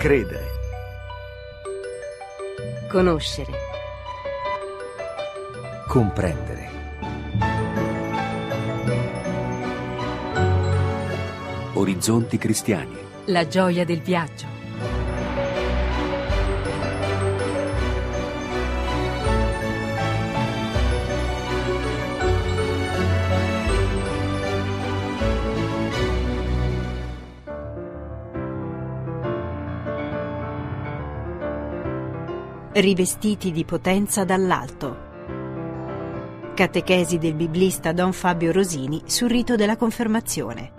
Credere. Conoscere. Comprendere. Orizzonti cristiani. La gioia del viaggio. rivestiti di potenza dall'alto. Catechesi del biblista Don Fabio Rosini sul rito della confermazione.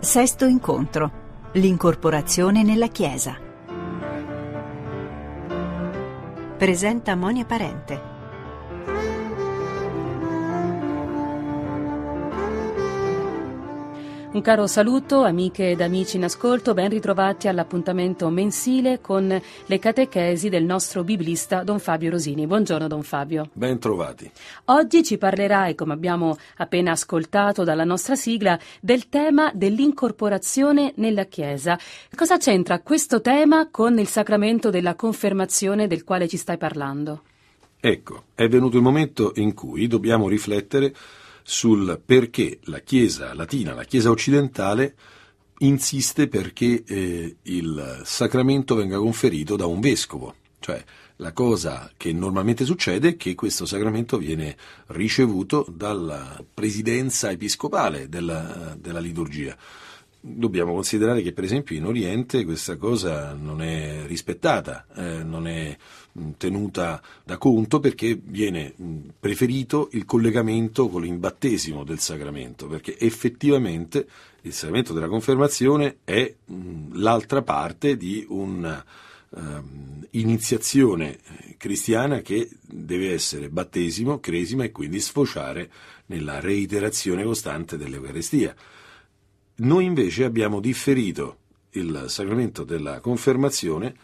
Sesto incontro. L'incorporazione nella Chiesa. Presenta Monia Parente. Un caro saluto, amiche ed amici in ascolto, ben ritrovati all'appuntamento mensile con le catechesi del nostro biblista Don Fabio Rosini. Buongiorno Don Fabio. Ben trovati. Oggi ci parlerai, come abbiamo appena ascoltato dalla nostra sigla, del tema dell'incorporazione nella Chiesa. Cosa c'entra questo tema con il sacramento della confermazione del quale ci stai parlando? Ecco, è venuto il momento in cui dobbiamo riflettere sul perché la Chiesa latina, la Chiesa occidentale, insiste perché eh, il sacramento venga conferito da un vescovo. Cioè, la cosa che normalmente succede è che questo sacramento viene ricevuto dalla presidenza episcopale della, della liturgia dobbiamo considerare che per esempio in Oriente questa cosa non è rispettata, eh, non è tenuta da conto perché viene preferito il collegamento con l'imbattesimo del sacramento, perché effettivamente il sacramento della confermazione è l'altra parte di un'iniziazione ehm, cristiana che deve essere battesimo, cresima e quindi sfociare nella reiterazione costante dell'Eucarestia. Noi invece abbiamo differito il sacramento della confermazione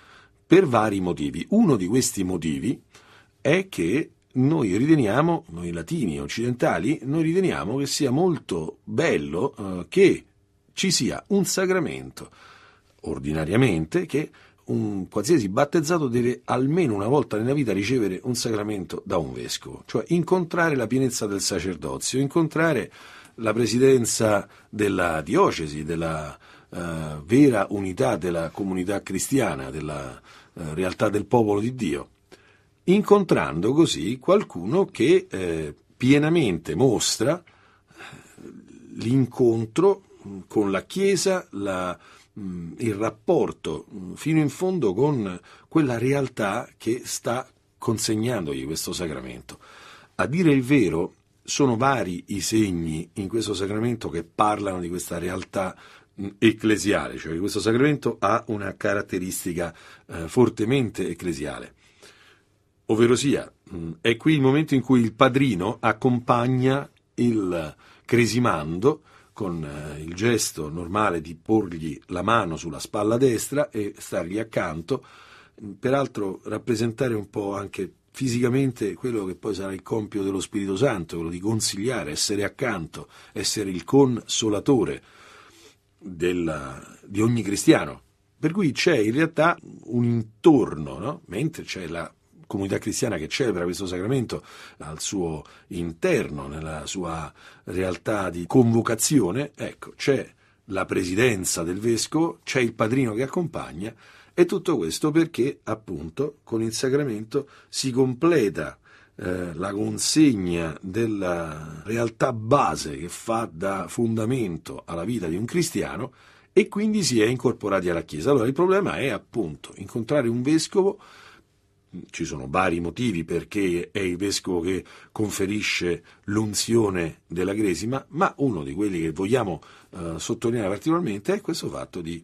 per vari motivi. Uno di questi motivi è che noi riteniamo, noi latini occidentali, noi riteniamo che sia molto bello eh, che ci sia un sacramento ordinariamente che un qualsiasi battezzato deve almeno una volta nella vita ricevere un sacramento da un vescovo, cioè incontrare la pienezza del sacerdozio, incontrare la presidenza della diocesi, della uh, vera unità della comunità cristiana, della uh, realtà del popolo di Dio, incontrando così qualcuno che eh, pienamente mostra eh, l'incontro con la Chiesa, la, mm, il rapporto mm, fino in fondo con quella realtà che sta consegnandogli questo sacramento. A dire il vero, sono vari i segni in questo sacramento che parlano di questa realtà mm, ecclesiale, cioè che questo sacramento ha una caratteristica eh, fortemente ecclesiale. Ovvero sia, mm, è qui il momento in cui il padrino accompagna il cresimando con eh, il gesto normale di porgli la mano sulla spalla destra e stargli accanto, mm, peraltro rappresentare un po' anche fisicamente quello che poi sarà il compito dello Spirito Santo, quello di consigliare, essere accanto, essere il consolatore della, di ogni cristiano. Per cui c'è in realtà un intorno, no? mentre c'è la comunità cristiana che celebra questo sacramento al suo interno, nella sua realtà di convocazione, ecco, c'è la presidenza del vescovo, c'è il padrino che accompagna e tutto questo perché, appunto, con il sacramento si completa eh, la consegna della realtà base che fa da fondamento alla vita di un cristiano e quindi si è incorporati alla Chiesa. Allora il problema è appunto incontrare un vescovo, ci sono vari motivi perché è il vescovo che conferisce l'unzione della Cresima, ma uno di quelli che vogliamo eh, sottolineare particolarmente è questo fatto di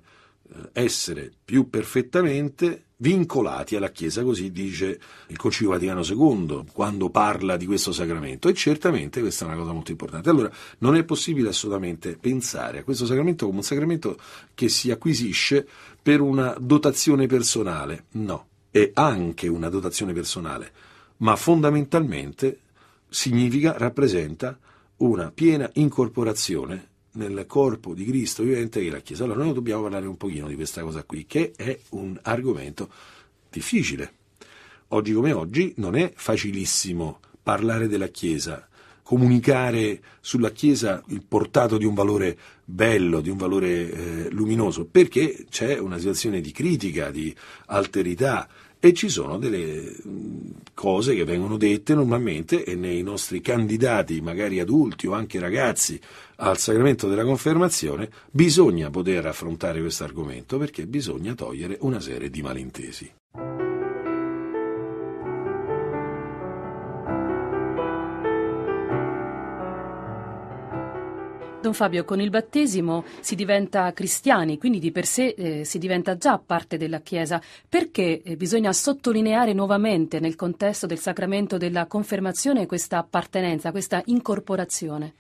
essere più perfettamente vincolati alla Chiesa, così dice il Concilio Vaticano II quando parla di questo sacramento e certamente questa è una cosa molto importante. Allora non è possibile assolutamente pensare a questo sacramento come un sacramento che si acquisisce per una dotazione personale, no, è anche una dotazione personale, ma fondamentalmente significa, rappresenta una piena incorporazione nel corpo di Cristo vivente che è la Chiesa. Allora noi dobbiamo parlare un pochino di questa cosa qui, che è un argomento difficile. Oggi come oggi non è facilissimo parlare della Chiesa, comunicare sulla Chiesa il portato di un valore bello, di un valore eh, luminoso, perché c'è una situazione di critica, di alterità, e ci sono delle cose che vengono dette normalmente e nei nostri candidati, magari adulti o anche ragazzi, al sacramento della confermazione, bisogna poter affrontare questo argomento perché bisogna togliere una serie di malintesi. Don Fabio, con il battesimo si diventa cristiani, quindi di per sé eh, si diventa già parte della Chiesa. Perché eh, bisogna sottolineare nuovamente nel contesto del sacramento della confermazione questa appartenenza, questa incorporazione?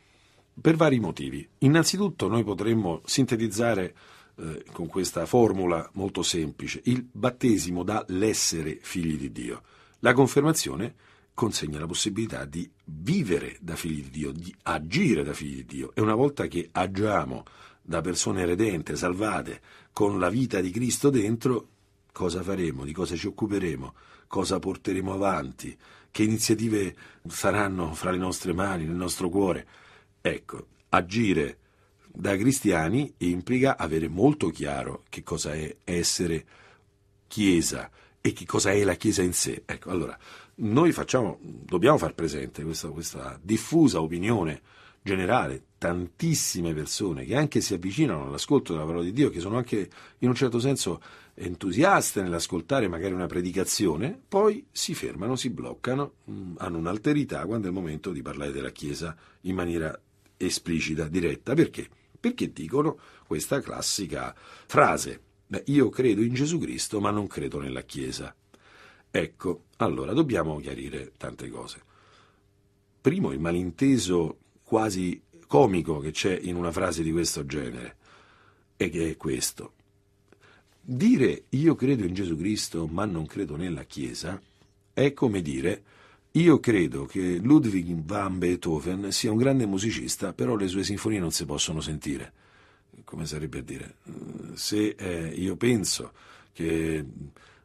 Per vari motivi. Innanzitutto noi potremmo sintetizzare eh, con questa formula molto semplice. Il battesimo dà l'essere figli di Dio. La confermazione consegna la possibilità di vivere da figli di Dio, di agire da figli di Dio. E una volta che agiamo da persone redente, salvate, con la vita di Cristo dentro, cosa faremo, di cosa ci occuperemo, cosa porteremo avanti, che iniziative saranno fra le nostre mani, nel nostro cuore. Ecco, agire da cristiani implica avere molto chiaro che cosa è essere Chiesa e che cosa è la Chiesa in sé. Ecco, allora, noi facciamo, dobbiamo far presente questa, questa diffusa opinione generale, tantissime persone che anche si avvicinano all'ascolto della parola di Dio, che sono anche in un certo senso entusiaste nell'ascoltare magari una predicazione, poi si fermano, si bloccano, mm, hanno un'alterità quando è il momento di parlare della Chiesa in maniera esplicita, diretta. Perché? Perché dicono questa classica frase. Beh, io credo in Gesù Cristo, ma non credo nella Chiesa. Ecco, allora dobbiamo chiarire tante cose. Primo, il malinteso quasi comico che c'è in una frase di questo genere, e che è questo. Dire io credo in Gesù Cristo ma non credo nella Chiesa è come dire io credo che Ludwig van Beethoven sia un grande musicista, però le sue sinfonie non si possono sentire. Come sarebbe a dire? Se eh, io penso che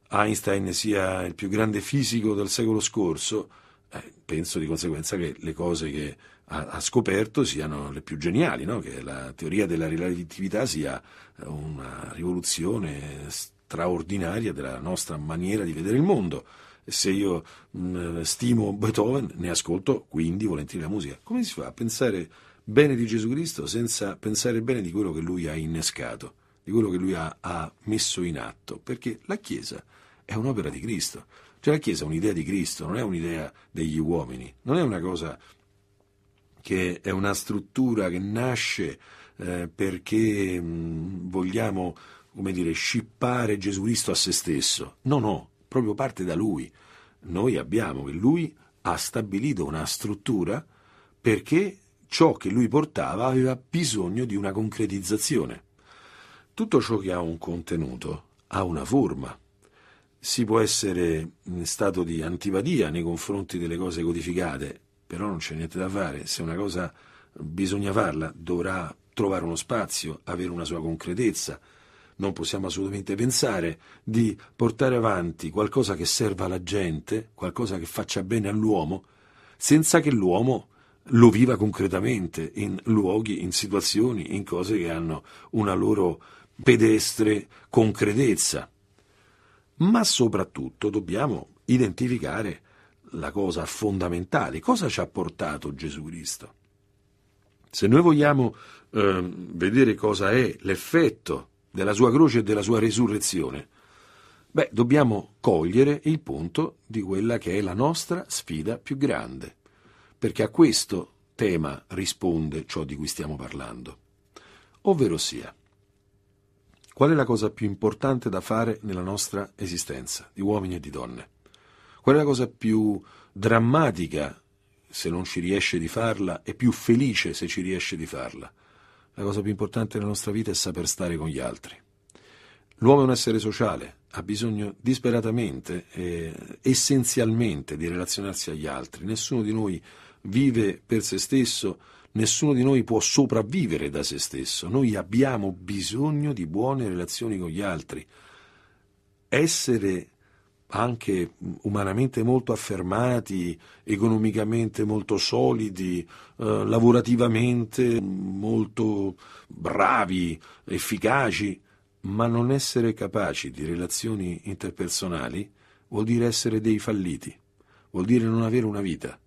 Einstein sia il più grande fisico del secolo scorso, eh, penso di conseguenza che le cose che ha, ha scoperto siano le più geniali, no? che la teoria della relatività sia eh, una rivoluzione straordinaria della nostra maniera di vedere il mondo. Se io mh, mm, stimo Beethoven, ne ascolto quindi volentieri la musica. Come si fa a pensare bene di Gesù Cristo senza pensare bene di quello che lui ha innescato? di quello che lui ha, ha messo in atto, perché la Chiesa è un'opera di Cristo. Cioè la Chiesa è un'idea di Cristo, non è un'idea degli uomini, non è una cosa che è una struttura che nasce eh, perché mh, mm, vogliamo, come dire, scippare Gesù Cristo a se stesso. No, no, proprio parte da Lui. Noi abbiamo che Lui ha stabilito una struttura perché ciò che Lui portava aveva bisogno di una concretizzazione tutto ciò che ha un contenuto ha una forma. Si può essere in stato di antipatia nei confronti delle cose codificate, però non c'è niente da fare. Se una cosa bisogna farla, dovrà trovare uno spazio, avere una sua concretezza. Non possiamo assolutamente pensare di portare avanti qualcosa che serva alla gente, qualcosa che faccia bene all'uomo, senza che l'uomo lo viva concretamente in luoghi, in situazioni, in cose che hanno una loro pedestre concretezza. Ma soprattutto dobbiamo identificare la cosa fondamentale, cosa ci ha portato Gesù Cristo. Se noi vogliamo eh, vedere cosa è l'effetto della sua croce e della sua resurrezione, beh, dobbiamo cogliere il punto di quella che è la nostra sfida più grande, perché a questo tema risponde ciò di cui stiamo parlando. Ovvero sia, Qual è la cosa più importante da fare nella nostra esistenza, di uomini e di donne? Qual è la cosa più drammatica, se non ci riesce di farla, e più felice se ci riesce di farla? La cosa più importante nella nostra vita è saper stare con gli altri. L'uomo è un essere sociale, ha bisogno disperatamente, eh, essenzialmente, di relazionarsi agli altri. Nessuno di noi vive per se stesso, Nessuno di noi può sopravvivere da se stesso, noi abbiamo bisogno di buone relazioni con gli altri. Essere anche umanamente molto affermati, economicamente molto solidi, eh, lavorativamente molto bravi, efficaci, ma non essere capaci di relazioni interpersonali vuol dire essere dei falliti, vuol dire non avere una vita.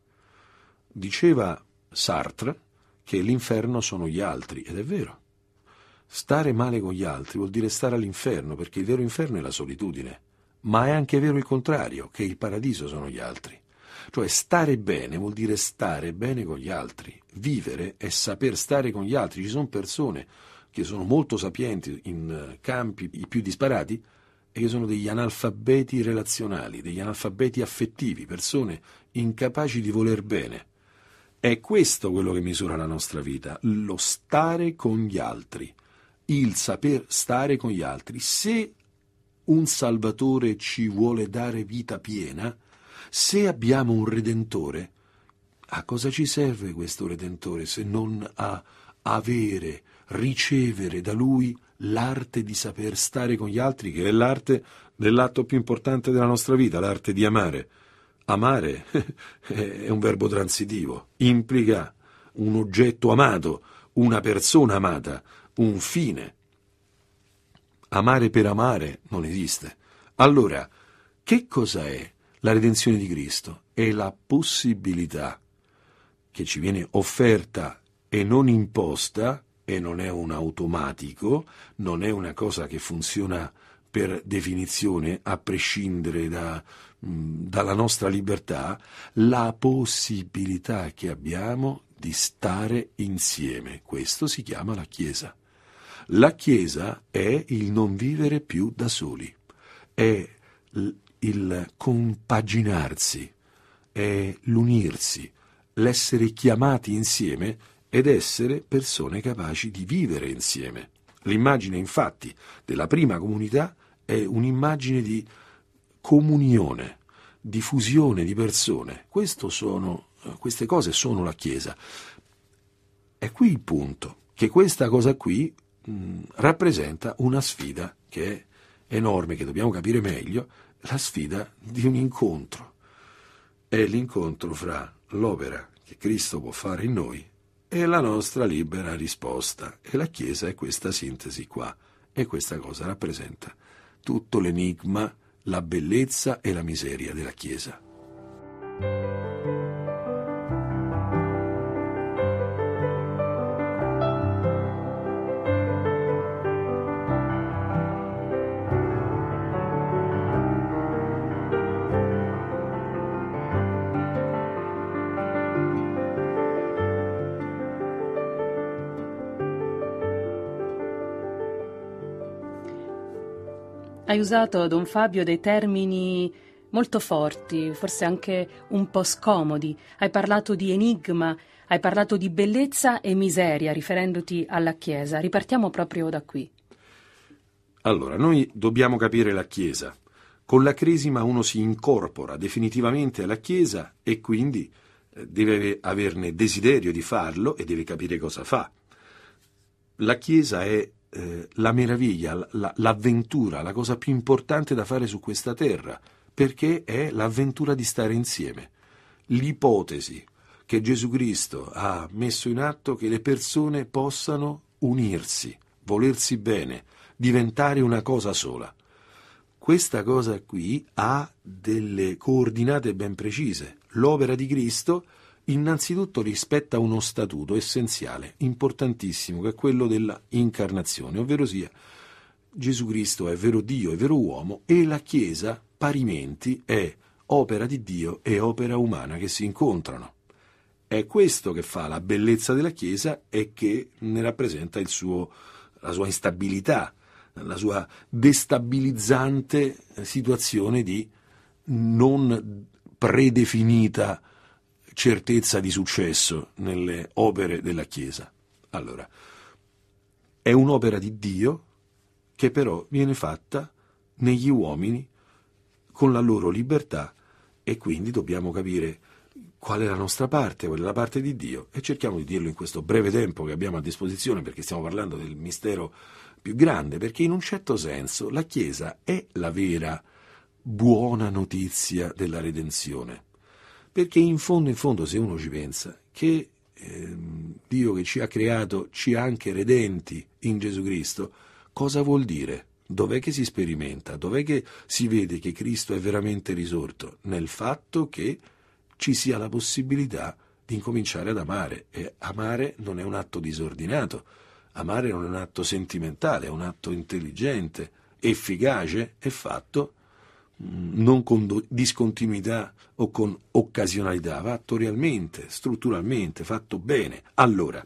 Diceva Sartre, che l'inferno sono gli altri, ed è vero. Stare male con gli altri vuol dire stare all'inferno, perché il vero inferno è la solitudine. Ma è anche vero il contrario, che il paradiso sono gli altri. Cioè stare bene vuol dire stare bene con gli altri. Vivere è saper stare con gli altri. Ci sono persone che sono molto sapienti in eh, campi i più disparati e che sono degli analfabeti relazionali, degli analfabeti affettivi, persone incapaci di voler bene. È questo quello che misura la nostra vita, lo stare con gli altri, il saper stare con gli altri. Se un Salvatore ci vuole dare vita piena, se abbiamo un Redentore, a cosa ci serve questo Redentore se non a avere, ricevere da Lui l'arte di saper stare con gli altri, che è l'arte dell'atto più importante della nostra vita, l'arte di amare. Amare è un verbo transitivo, implica un oggetto amato, una persona amata, un fine. Amare per amare non esiste. Allora, che cosa è la redenzione di Cristo? È la possibilità che ci viene offerta e non imposta, e non è un automatico, non è una cosa che funziona per definizione, a prescindere da Mm, dalla nostra libertà la possibilità che abbiamo di stare insieme. Questo si chiama la Chiesa. La Chiesa è il non vivere più da soli, è il compaginarsi, è l'unirsi, l'essere chiamati insieme ed essere persone capaci di vivere insieme. L'immagine infatti della prima comunità è un'immagine di comunione, diffusione di persone. Sono, eh, queste cose sono la Chiesa. È qui il punto, che questa cosa qui mh, rappresenta una sfida che è enorme, che dobbiamo capire meglio, la sfida di un incontro. È l'incontro fra l'opera che Cristo può fare in noi e la nostra libera risposta. E la Chiesa è questa sintesi qua. E questa cosa rappresenta tutto l'enigma la bellezza e la miseria della Chiesa. Hai usato, Don Fabio, dei termini molto forti, forse anche un po' scomodi. Hai parlato di enigma, hai parlato di bellezza e miseria, riferendoti alla Chiesa. Ripartiamo proprio da qui. Allora, noi dobbiamo capire la Chiesa. Con la cresima uno si incorpora definitivamente alla Chiesa e quindi eh, deve averne desiderio di farlo e deve capire cosa fa. La Chiesa è eh, la meraviglia, la, l'avventura, la cosa più importante da fare su questa terra, perché è l'avventura di stare insieme. L'ipotesi che Gesù Cristo ha messo in atto che le persone possano unirsi, volersi bene, diventare una cosa sola. Questa cosa qui ha delle coordinate ben precise. L'opera di Cristo innanzitutto rispetta uno statuto essenziale, importantissimo, che è quello dell'incarnazione, ovvero sia Gesù Cristo è vero Dio, è vero uomo e la Chiesa parimenti è opera di Dio e opera umana che si incontrano. È questo che fa la bellezza della Chiesa e che ne rappresenta suo, la sua instabilità, la sua destabilizzante situazione di non predefinita certezza di successo nelle opere della Chiesa. Allora, è un'opera di Dio che però viene fatta negli uomini con la loro libertà e quindi dobbiamo capire qual è la nostra parte, qual è la parte di Dio e cerchiamo di dirlo in questo breve tempo che abbiamo a disposizione perché stiamo parlando del mistero più grande, perché in un certo senso la Chiesa è la vera buona notizia della redenzione. Perché in fondo, in fondo, se uno ci pensa, che ehm, Dio che ci ha creato ci ha anche redenti in Gesù Cristo, cosa vuol dire? Dov'è che si sperimenta? Dov'è che si vede che Cristo è veramente risorto? Nel fatto che ci sia la possibilità di incominciare ad amare. E amare non è un atto disordinato, amare non è un atto sentimentale, è un atto intelligente, efficace e fatto non con discontinuità o con occasionalità, fatto realmente, strutturalmente, fatto bene. Allora,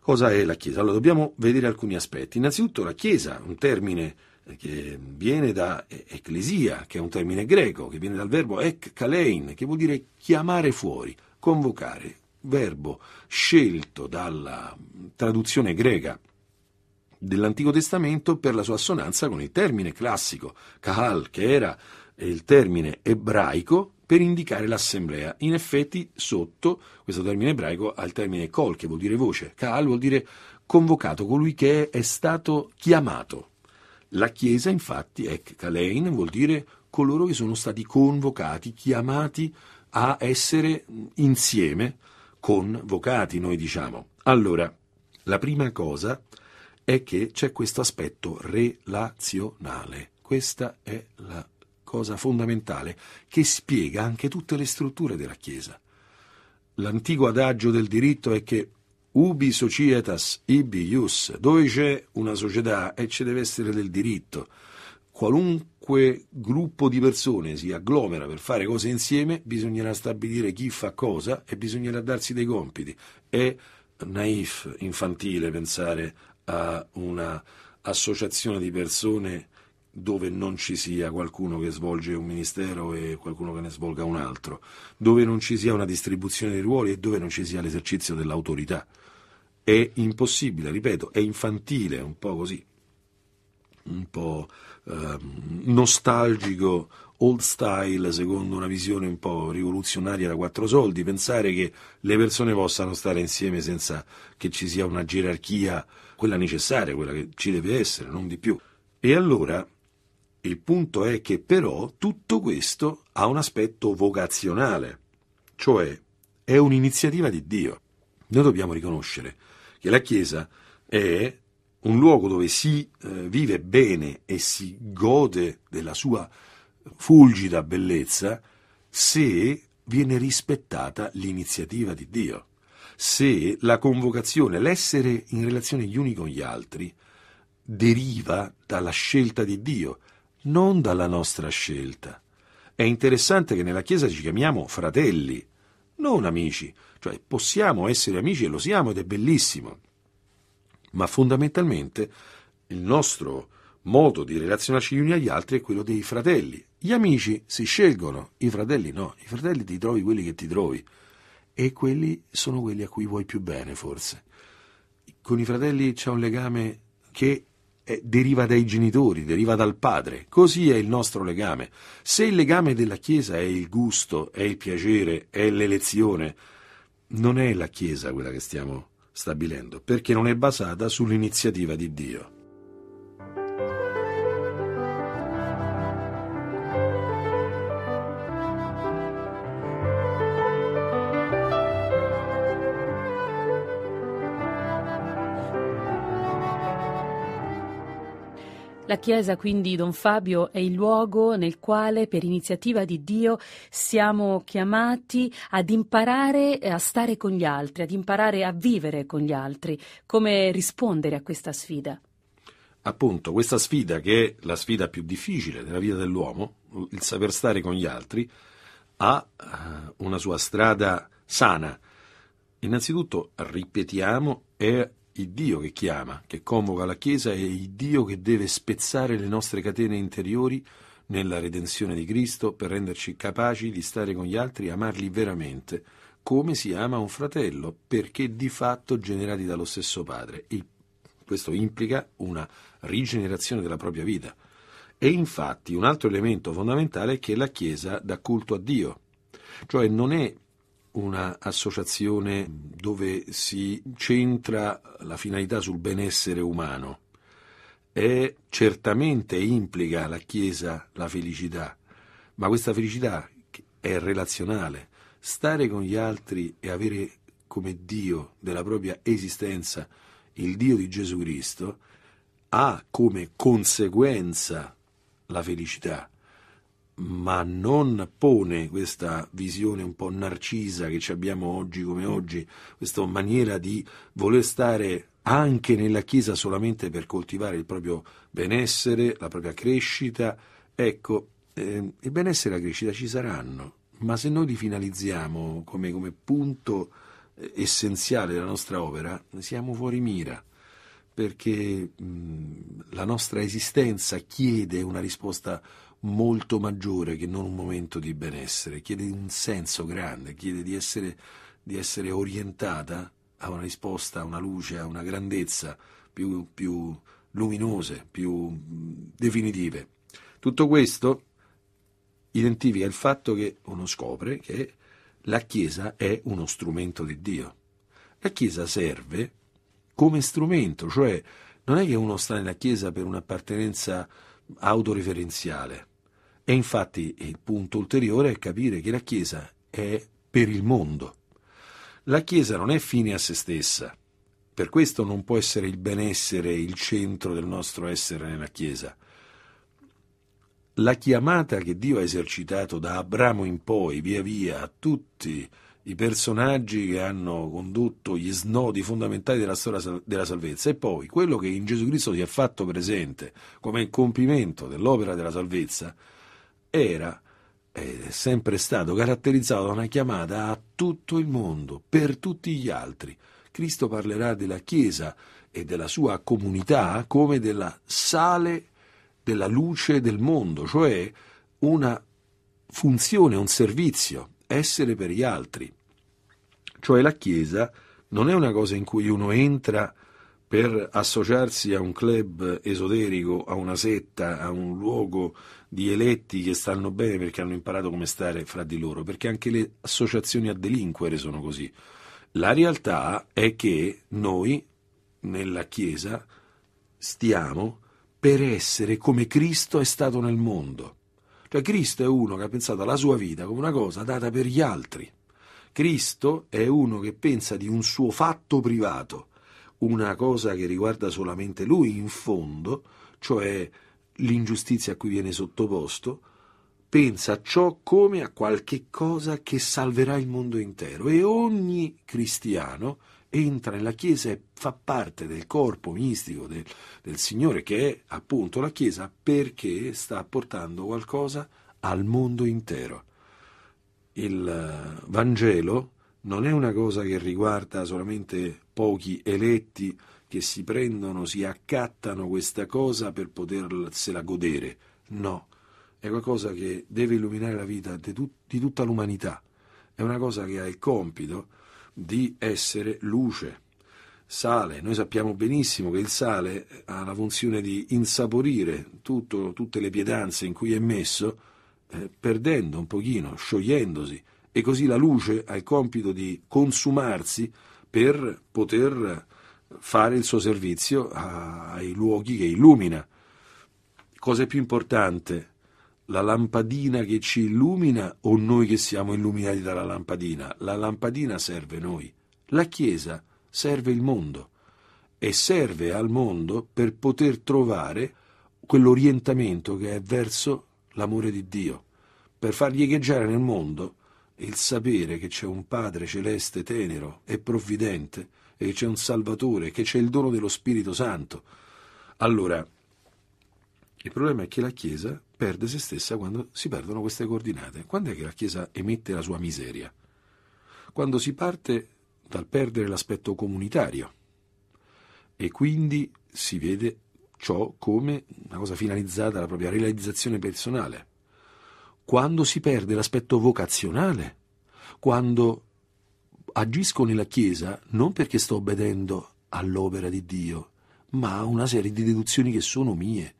cosa è la Chiesa? Allora, dobbiamo vedere alcuni aspetti. Innanzitutto la Chiesa, un termine eh, che viene da ecclesia, che è un termine greco, che viene dal verbo ekkalein, che vuol dire chiamare fuori, convocare, verbo scelto dalla mm, traduzione greca dell'Antico Testamento per la sua assonanza con il termine classico, kahal, che era il termine ebraico per indicare l'assemblea. In effetti, sotto questo termine ebraico ha il termine kol, che vuol dire voce, kahal vuol dire convocato, colui che è stato chiamato. La Chiesa, infatti, è kalein, vuol dire coloro che sono stati convocati, chiamati a essere insieme, convocati, noi diciamo. Allora, la prima cosa è che c'è questo aspetto relazionale. Questa è la cosa fondamentale che spiega anche tutte le strutture della Chiesa. L'antico adagio del diritto è che ubi societas ibi ius, dove c'è una società e ci deve essere del diritto. Qualunque gruppo di persone si agglomera per fare cose insieme, bisognerà stabilire chi fa cosa e bisognerà darsi dei compiti. È naif, infantile pensare a una associazione di persone dove non ci sia qualcuno che svolge un ministero e qualcuno che ne svolga un altro, dove non ci sia una distribuzione dei ruoli e dove non ci sia l'esercizio dell'autorità. È impossibile, ripeto, è infantile, un po' così, un po' eh, nostalgico, old style, secondo una visione un po' rivoluzionaria da quattro soldi, pensare che le persone possano stare insieme senza che ci sia una gerarchia quella necessaria, quella che ci deve essere, non di più. E allora il punto è che però tutto questo ha un aspetto vocazionale, cioè è un'iniziativa di Dio. Noi dobbiamo riconoscere che la Chiesa è un luogo dove si eh, vive bene e si gode della sua fulgida bellezza se viene rispettata l'iniziativa di Dio se la convocazione, l'essere in relazione gli uni con gli altri, deriva dalla scelta di Dio, non dalla nostra scelta. È interessante che nella Chiesa ci chiamiamo fratelli, non amici, cioè possiamo essere amici e lo siamo ed è bellissimo, ma fondamentalmente il nostro modo di relazionarci gli uni agli altri è quello dei fratelli. Gli amici si scelgono, i fratelli no, i fratelli ti trovi quelli che ti trovi e quelli sono quelli a cui vuoi più bene, forse. Con i fratelli c'è un legame che eh, deriva dai genitori, deriva dal padre. Così è il nostro legame. Se il legame della Chiesa è il gusto, è il piacere, è l'elezione, non è la Chiesa quella che stiamo stabilendo, perché non è basata sull'iniziativa di Dio. La chiesa quindi, Don Fabio, è il luogo nel quale per iniziativa di Dio siamo chiamati ad imparare a stare con gli altri, ad imparare a vivere con gli altri. Come rispondere a questa sfida? Appunto, questa sfida che è la sfida più difficile della vita dell'uomo, il saper stare con gli altri, ha eh, una sua strada sana. Innanzitutto, ripetiamo, è il Dio che chiama, che convoca la Chiesa, è il Dio che deve spezzare le nostre catene interiori nella redenzione di Cristo per renderci capaci di stare con gli altri e amarli veramente, come si ama un fratello, perché di fatto generati dallo stesso Padre. E questo implica una rigenerazione della propria vita. E infatti un altro elemento fondamentale è che la Chiesa dà culto a Dio, cioè non è un'associazione dove si centra la finalità sul benessere umano. E certamente implica la Chiesa la felicità, ma questa felicità è relazionale. Stare con gli altri e avere come Dio della propria esistenza il Dio di Gesù Cristo ha come conseguenza la felicità ma non pone questa visione un po' narcisa che abbiamo oggi come oggi, questa maniera di voler stare anche nella Chiesa solamente per coltivare il proprio benessere, la propria crescita. Ecco, eh, il benessere e la crescita ci saranno, ma se noi li finalizziamo come, come punto eh, essenziale della nostra opera, siamo fuori mira perché mh, la nostra esistenza chiede una risposta molto maggiore che non un momento di benessere, chiede un senso grande, chiede di essere, di essere orientata a una risposta, a una luce, a una grandezza più, più luminose, più definitive. Tutto questo identifica il fatto che uno scopre che la Chiesa è uno strumento di Dio. La Chiesa serve come strumento, cioè non è che uno sta nella Chiesa per un'appartenenza autoreferenziale, e infatti il punto ulteriore è capire che la Chiesa è per il mondo. La Chiesa non è fine a se stessa. Per questo non può essere il benessere il centro del nostro essere nella Chiesa. La chiamata che Dio ha esercitato da Abramo in poi, via via, a tutti i personaggi che hanno condotto gli snodi fondamentali della storia della salvezza e poi quello che in Gesù Cristo si è fatto presente come compimento dell'opera della salvezza, era ed è sempre stato caratterizzato da una chiamata a tutto il mondo, per tutti gli altri. Cristo parlerà della Chiesa e della sua comunità come della sale della luce del mondo, cioè una funzione, un servizio, essere per gli altri. Cioè la Chiesa non è una cosa in cui uno entra per associarsi a un club esoterico, a una setta, a un luogo di eletti che stanno bene perché hanno imparato come stare fra di loro, perché anche le associazioni a delinquere sono così. La realtà è che noi nella Chiesa stiamo per essere come Cristo è stato nel mondo. Cioè Cristo è uno che ha pensato alla sua vita come una cosa data per gli altri. Cristo è uno che pensa di un suo fatto privato una cosa che riguarda solamente lui in fondo, cioè l'ingiustizia a cui viene sottoposto, pensa a ciò come a qualche cosa che salverà il mondo intero e ogni cristiano entra nella Chiesa e fa parte del corpo mistico del, del Signore che è appunto la Chiesa perché sta portando qualcosa al mondo intero. Il eh, Vangelo non è una cosa che riguarda solamente pochi eletti che si prendono, si accattano questa cosa per potersela godere. No, è qualcosa che deve illuminare la vita di, tut- di tutta l'umanità. È una cosa che ha il compito di essere luce sale. Noi sappiamo benissimo che il sale ha la funzione di insaporire tutto, tutte le pietanze in cui è messo, eh, perdendo un pochino, sciogliendosi, e così la luce ha il compito di consumarsi per poter fare il suo servizio ai luoghi che illumina. Cosa è più importante? La lampadina che ci illumina o noi che siamo illuminati dalla lampadina? La lampadina serve noi. La Chiesa serve il mondo e serve al mondo per poter trovare quell'orientamento che è verso l'amore di Dio, per far riecheggiare nel mondo il sapere che c'è un Padre celeste tenero e provvidente, e che c'è un Salvatore, che c'è il dono dello Spirito Santo. Allora, il problema è che la Chiesa perde se stessa quando si perdono queste coordinate. Quando è che la Chiesa emette la sua miseria? Quando si parte dal perdere l'aspetto comunitario e quindi si vede ciò come una cosa finalizzata alla propria realizzazione personale quando si perde l'aspetto vocazionale, quando agisco nella Chiesa non perché sto obbedendo all'opera di Dio, ma a una serie di deduzioni che sono mie,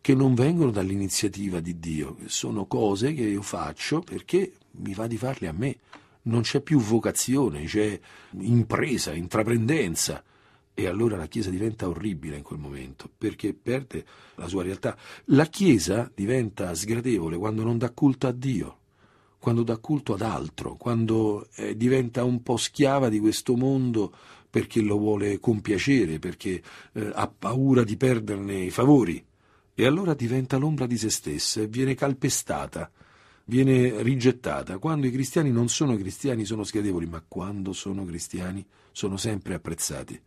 che non vengono dall'iniziativa di Dio, sono cose che io faccio perché mi va di farle a me. Non c'è più vocazione, c'è impresa, intraprendenza. E allora la Chiesa diventa orribile in quel momento, perché perde la sua realtà. La Chiesa diventa sgradevole quando non dà culto a Dio, quando dà culto ad altro, quando eh, diventa un po' schiava di questo mondo perché lo vuole compiacere, perché eh, ha paura di perderne i favori. E allora diventa l'ombra di se stessa e viene calpestata, viene rigettata. Quando i cristiani non sono cristiani sono sgradevoli, ma quando sono cristiani sono sempre apprezzati.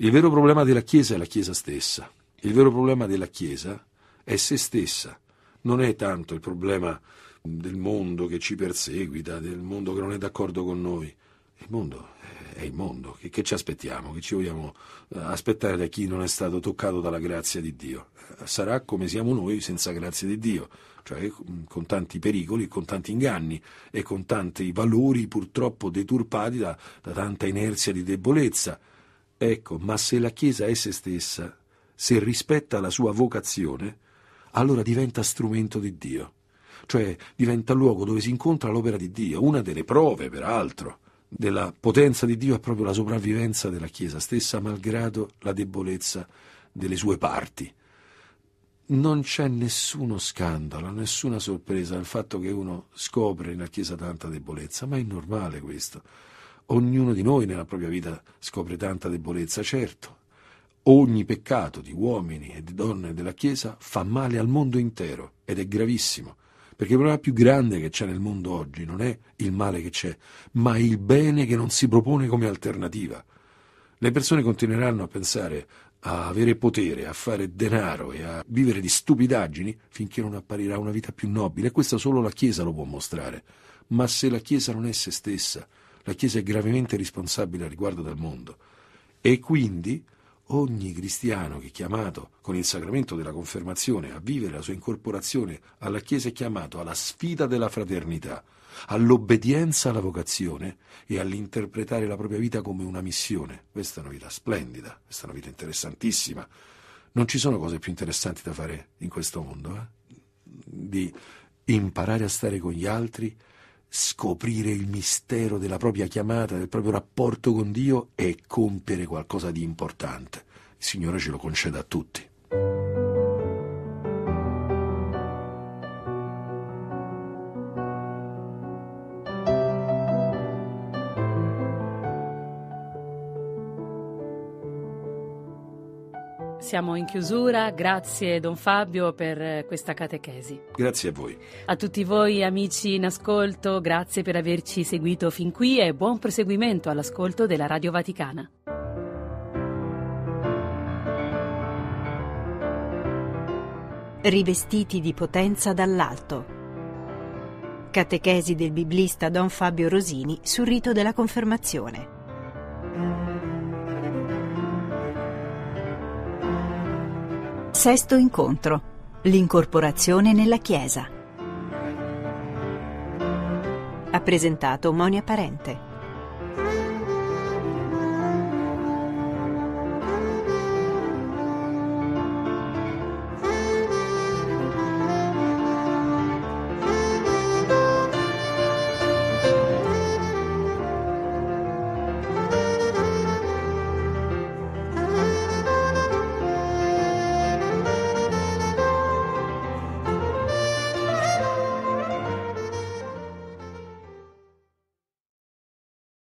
Il vero problema della Chiesa è la Chiesa stessa. Il vero problema della Chiesa è se stessa. Non è tanto il problema del mondo che ci perseguita, del mondo che non è d'accordo con noi. Il mondo è il mondo. Che, che ci aspettiamo? Che ci vogliamo eh, aspettare da chi non è stato toccato dalla grazia di Dio? Sarà come siamo noi senza grazia di Dio, cioè con tanti pericoli, con tanti inganni e con tanti valori purtroppo deturpati da, da tanta inerzia di debolezza. Ecco, ma se la Chiesa è se stessa, se rispetta la sua vocazione, allora diventa strumento di Dio, cioè diventa luogo dove si incontra l'opera di Dio, una delle prove, peraltro, della potenza di Dio è proprio la sopravvivenza della Chiesa stessa, malgrado la debolezza delle sue parti. Non c'è nessuno scandalo, nessuna sorpresa nel fatto che uno scopre nella Chiesa tanta debolezza, ma è normale questo. Ognuno di noi nella propria vita scopre tanta debolezza, certo. Ogni peccato di uomini e di donne della Chiesa fa male al mondo intero ed è gravissimo, perché il problema più grande che c'è nel mondo oggi non è il male che c'è, ma il bene che non si propone come alternativa. Le persone continueranno a pensare a avere potere, a fare denaro e a vivere di stupidaggini finché non apparirà una vita più nobile. e Questa solo la Chiesa lo può mostrare. Ma se la Chiesa non è se stessa, la Chiesa è gravemente responsabile al riguardo del mondo. E quindi ogni cristiano che è chiamato con il sacramento della confermazione a vivere la sua incorporazione alla Chiesa è chiamato alla sfida della fraternità, all'obbedienza alla vocazione e all'interpretare la propria vita come una missione. Questa è una vita splendida, questa è una vita interessantissima. Non ci sono cose più interessanti da fare in questo mondo, eh? di imparare a stare con gli altri scoprire il mistero della propria chiamata, del proprio rapporto con Dio e compiere qualcosa di importante. Il Signore ce lo conceda a tutti. siamo in chiusura. Grazie Don Fabio per eh, questa catechesi. Grazie a voi. A tutti voi amici in ascolto, grazie per averci seguito fin qui e buon proseguimento all'ascolto della Radio Vaticana. Rivestiti di potenza dall'alto. Catechesi del biblista Don Fabio Rosini sul rito della confermazione. Sesto incontro. L'incorporazione nella Chiesa. Ha presentato Monia Parente.